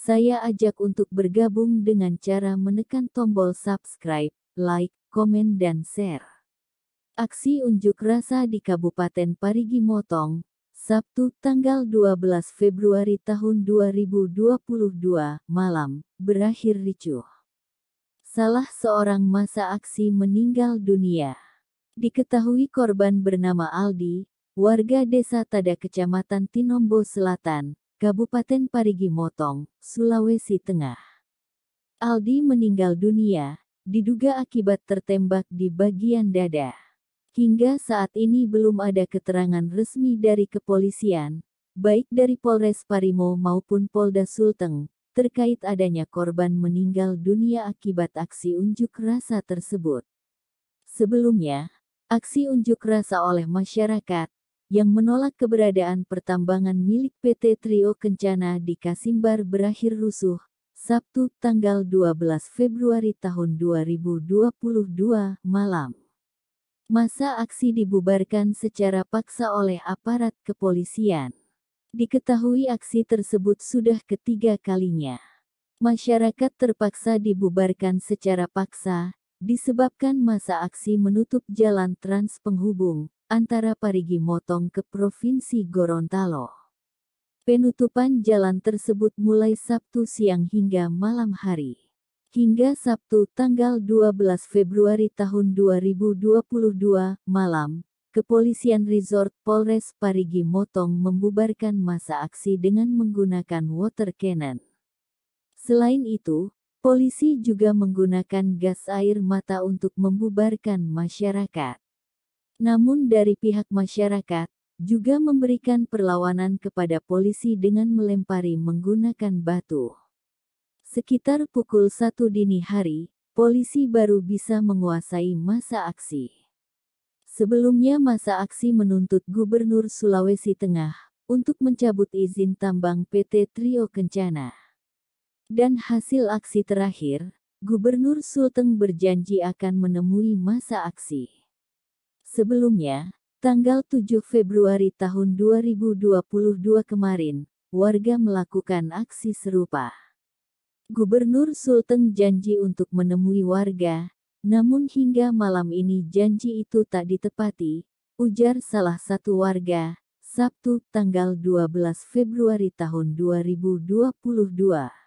Saya ajak untuk bergabung dengan cara menekan tombol subscribe, like, komen dan share. Aksi unjuk rasa di Kabupaten Parigi Motong, Sabtu tanggal 12 Februari tahun 2022 malam, berakhir ricuh. Salah seorang masa aksi meninggal dunia. Diketahui korban bernama Aldi, warga desa Tada Kecamatan Tinombo Selatan, Kabupaten Parigi Motong, Sulawesi Tengah. Aldi meninggal dunia, diduga akibat tertembak di bagian dada. Hingga saat ini belum ada keterangan resmi dari kepolisian, baik dari Polres Parimo maupun Polda Sulteng, terkait adanya korban meninggal dunia akibat aksi unjuk rasa tersebut. Sebelumnya, aksi unjuk rasa oleh masyarakat yang menolak keberadaan pertambangan milik PT Trio Kencana di Kasimbar berakhir rusuh, Sabtu tanggal 12 Februari tahun 2022 malam. Masa aksi dibubarkan secara paksa oleh aparat kepolisian. Diketahui aksi tersebut sudah ketiga kalinya. Masyarakat terpaksa dibubarkan secara paksa, disebabkan masa aksi menutup jalan trans penghubung, antara Parigi Motong ke Provinsi Gorontalo. Penutupan jalan tersebut mulai Sabtu siang hingga malam hari. Hingga Sabtu tanggal 12 Februari tahun 2022 malam, Kepolisian Resort Polres Parigi Motong membubarkan masa aksi dengan menggunakan water cannon. Selain itu, polisi juga menggunakan gas air mata untuk membubarkan masyarakat. Namun dari pihak masyarakat, juga memberikan perlawanan kepada polisi dengan melempari menggunakan batu. Sekitar pukul satu dini hari, polisi baru bisa menguasai masa aksi. Sebelumnya masa aksi menuntut Gubernur Sulawesi Tengah untuk mencabut izin tambang PT Trio Kencana. Dan hasil aksi terakhir, Gubernur Sulteng berjanji akan menemui masa aksi. Sebelumnya, tanggal 7 Februari tahun 2022 kemarin, warga melakukan aksi serupa. Gubernur Sulteng janji untuk menemui warga, namun hingga malam ini janji itu tak ditepati, ujar salah satu warga, Sabtu tanggal 12 Februari tahun 2022.